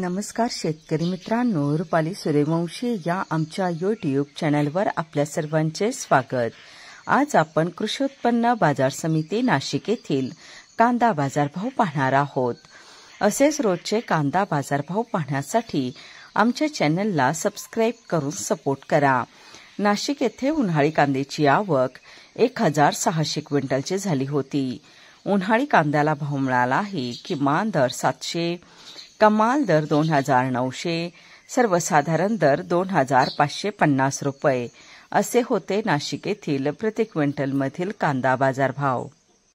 नमस्कार शेतकरी मित्रांनो रुपाली सूर्यवंशी या आमच्या युट्यूब चॅनलवर आपल्या सर्वांचे स्वागत आज आपण कृषी उत्पन्न बाजार समिती नाशिक येथील कांदा बाजारभाव पाहणार आहोत असेच रोजचे कांदा बाजारभाव पाहण्यासाठी आमच्या चॅनलला सबस्क्राईब करून सपोर्ट करा नाशिक येथे उन्हाळी कांद्याची आवक एक हजार सहाशे क्विंटलची झाली होती उन्हाळी कांद्याला भाव मिळाला आहे किमान दर सातशे कमाल दर दोन हजार नऊशे सर्वसाधारण दर दोन हजार पाचशे पन्नास रुपये असे होते नाशिक येथील प्रति क्विंटलमधील कांदा बाजारभाव